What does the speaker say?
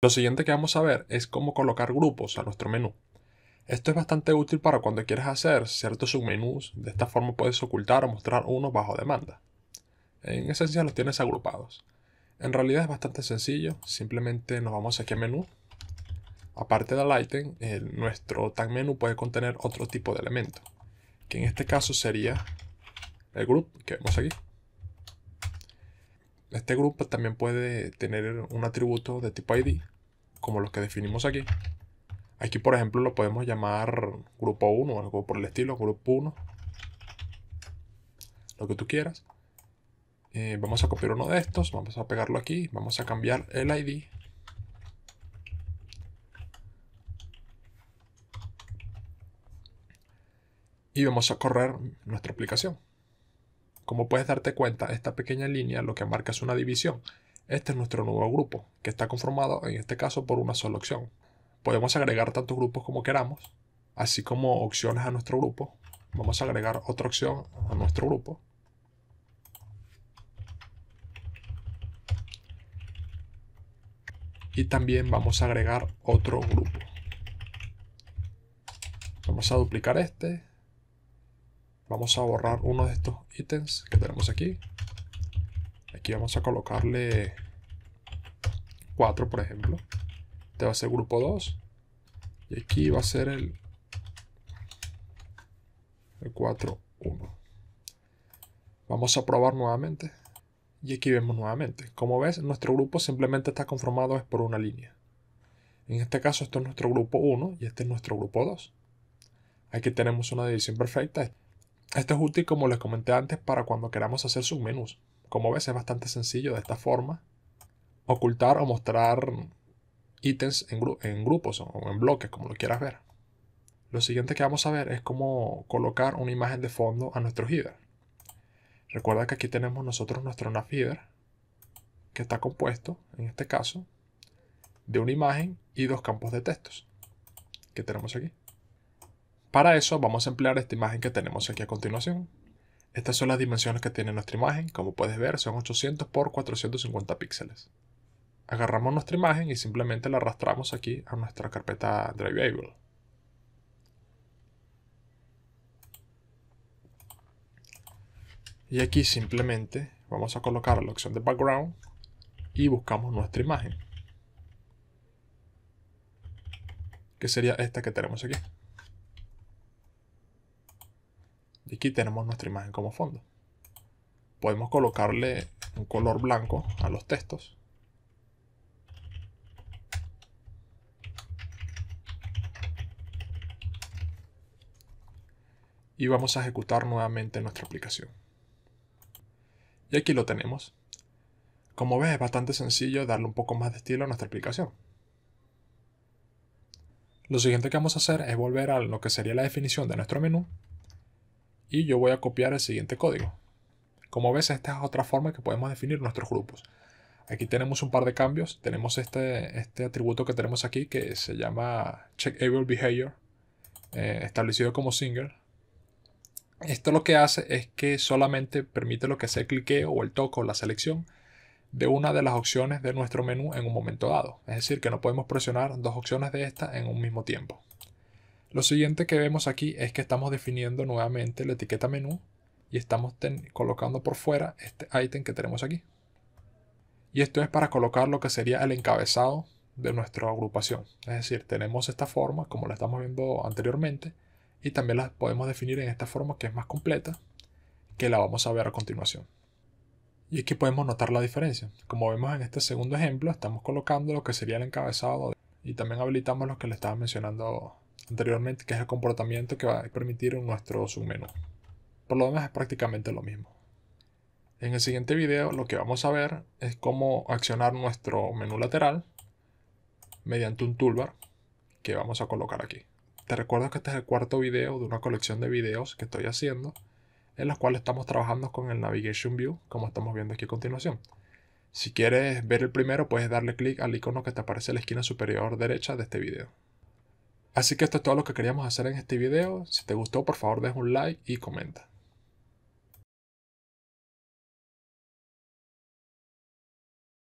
Lo siguiente que vamos a ver es cómo colocar grupos a nuestro menú. Esto es bastante útil para cuando quieres hacer ciertos submenús, de esta forma puedes ocultar o mostrar unos bajo demanda. En esencia los tienes agrupados. En realidad es bastante sencillo, simplemente nos vamos aquí a menú. Aparte del item, nuestro tag menú puede contener otro tipo de elemento, que en este caso sería el group que vemos aquí. Este grupo también puede tener un atributo de tipo ID, como los que definimos aquí. Aquí, por ejemplo, lo podemos llamar grupo 1 o algo por el estilo, grupo 1. Lo que tú quieras. Eh, vamos a copiar uno de estos, vamos a pegarlo aquí, vamos a cambiar el ID. Y vamos a correr nuestra aplicación. Como puedes darte cuenta, esta pequeña línea lo que marca es una división. Este es nuestro nuevo grupo, que está conformado en este caso por una sola opción. Podemos agregar tantos grupos como queramos, así como opciones a nuestro grupo. Vamos a agregar otra opción a nuestro grupo. y también vamos a agregar otro grupo. Vamos a duplicar este vamos a borrar uno de estos ítems que tenemos aquí. Aquí vamos a colocarle 4, por ejemplo. Este va a ser grupo 2. Y aquí va a ser el, el 4, 1. Vamos a probar nuevamente. Y aquí vemos nuevamente. Como ves, nuestro grupo simplemente está conformado por una línea. En este caso, esto es nuestro grupo 1 y este es nuestro grupo 2. Aquí tenemos una división perfecta. Esto es útil, como les comenté antes, para cuando queramos hacer submenús. Como ves, es bastante sencillo de esta forma ocultar o mostrar ítems en, grupos o en bloques, como lo quieras ver. Lo siguiente que vamos a ver es cómo colocar una imagen de fondo a nuestro header. Recuerda que aquí tenemos nosotros nuestro nav header, que está compuesto, en este caso, de una imagen y dos campos de textos que tenemos aquí. Para eso vamos a emplear esta imagen que tenemos aquí a continuación. Estas son las dimensiones que tiene nuestra imagen, como puedes ver son 800 por 450 píxeles. Agarramos nuestra imagen y simplemente la arrastramos aquí a nuestra carpeta Driveable. Y aquí simplemente vamos a colocar la opción de background y buscamos nuestra imagen. Que sería esta que tenemos aquí. Aquí tenemos nuestra imagen como fondo. Podemos colocarle un color blanco a los textos. Y vamos a ejecutar nuevamente nuestra aplicación. Y aquí lo tenemos. Como ves es bastante sencillo darle un poco más de estilo a nuestra aplicación. Lo siguiente que vamos a hacer es volver a lo que sería la definición de nuestro menú y yo voy a copiar el siguiente código. Como ves, esta es otra forma que podemos definir nuestros grupos. Aquí tenemos un par de cambios. Tenemos este, este atributo que tenemos aquí que se llama checkable behavior, eh, establecido como single. Esto lo que hace es que solamente permite lo que sea el cliqueo o el toque o la selección de una de las opciones de nuestro menú en un momento dado. Es decir, que no podemos presionar dos opciones de esta en un mismo tiempo. Lo siguiente que vemos aquí es que estamos definiendo nuevamente la etiqueta menú y estamos colocando por fuera este ítem que tenemos aquí. Y esto es para colocar lo que sería el encabezado de nuestra agrupación. Es decir, tenemos esta forma como la estamos viendo anteriormente y también la podemos definir en esta forma que es más completa que la vamos a ver a continuación. Y aquí podemos notar la diferencia. Como vemos en este segundo ejemplo, estamos colocando lo que sería el encabezado y también habilitamos lo que le estaba mencionando anteriormente, que es el comportamiento que va a permitir en nuestro submenú. Por lo demás es prácticamente lo mismo. En el siguiente video lo que vamos a ver es cómo accionar nuestro menú lateral mediante un toolbar que vamos a colocar aquí. Te recuerdo que este es el cuarto video de una colección de videos que estoy haciendo en los cuales estamos trabajando con el Navigation View, como estamos viendo aquí a continuación. Si quieres ver el primero, puedes darle clic al icono que te aparece en la esquina superior derecha de este video. Así que esto es todo lo que queríamos hacer en este video. Si te gustó, por favor, deja un like y comenta.